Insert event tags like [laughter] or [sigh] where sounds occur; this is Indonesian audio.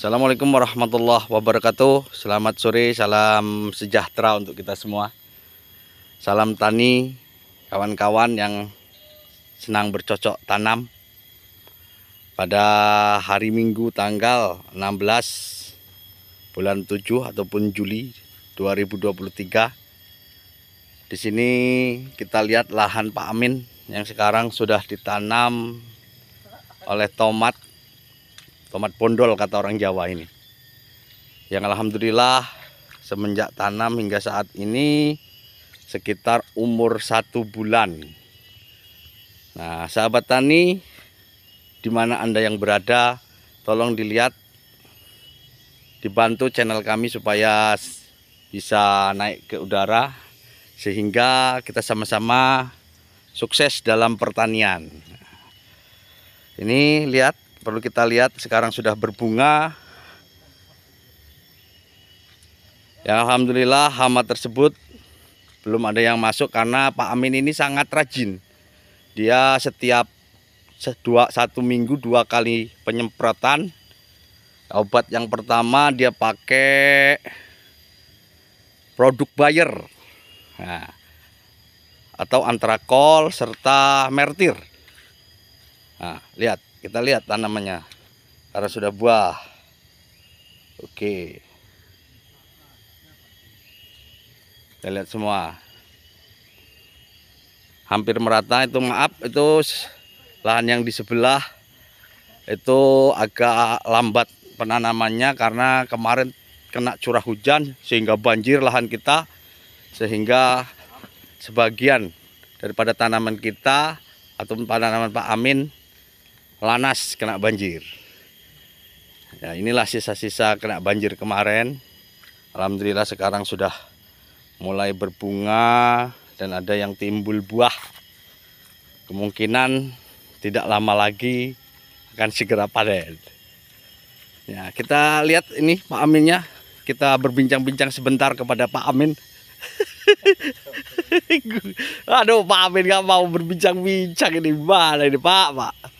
Assalamualaikum warahmatullahi wabarakatuh Selamat sore, salam sejahtera untuk kita semua Salam tani, kawan-kawan yang senang bercocok tanam Pada hari Minggu tanggal 16 bulan 7 ataupun Juli 2023 Di sini kita lihat lahan Pak Amin yang sekarang sudah ditanam oleh tomat tomat bondol kata orang Jawa ini yang Alhamdulillah semenjak tanam hingga saat ini sekitar umur satu bulan nah sahabat tani di mana anda yang berada tolong dilihat dibantu channel kami supaya bisa naik ke udara sehingga kita sama-sama sukses dalam pertanian ini lihat perlu kita lihat sekarang sudah berbunga ya Alhamdulillah hama tersebut belum ada yang masuk karena Pak Amin ini sangat rajin dia setiap dua, satu minggu dua kali penyemprotan obat yang pertama dia pakai produk Bayer nah, atau antrakol serta mertir Nah, lihat, kita lihat tanamannya. Karena sudah buah. Oke. Kita lihat semua. Hampir merata itu maaf itu lahan yang di sebelah itu agak lambat penanamannya karena kemarin kena curah hujan sehingga banjir lahan kita sehingga sebagian daripada tanaman kita atau tanaman Pak Amin lanas kena banjir. Ya, inilah sisa-sisa kena banjir kemarin. Alhamdulillah sekarang sudah mulai berbunga dan ada yang timbul buah. Kemungkinan tidak lama lagi akan segera panen. Ya, kita lihat ini Pak Aminnya. Kita berbincang-bincang sebentar kepada Pak Amin. [laughs] Aduh Pak Amin gak mau berbincang-bincang ini mana ini Pak Pak.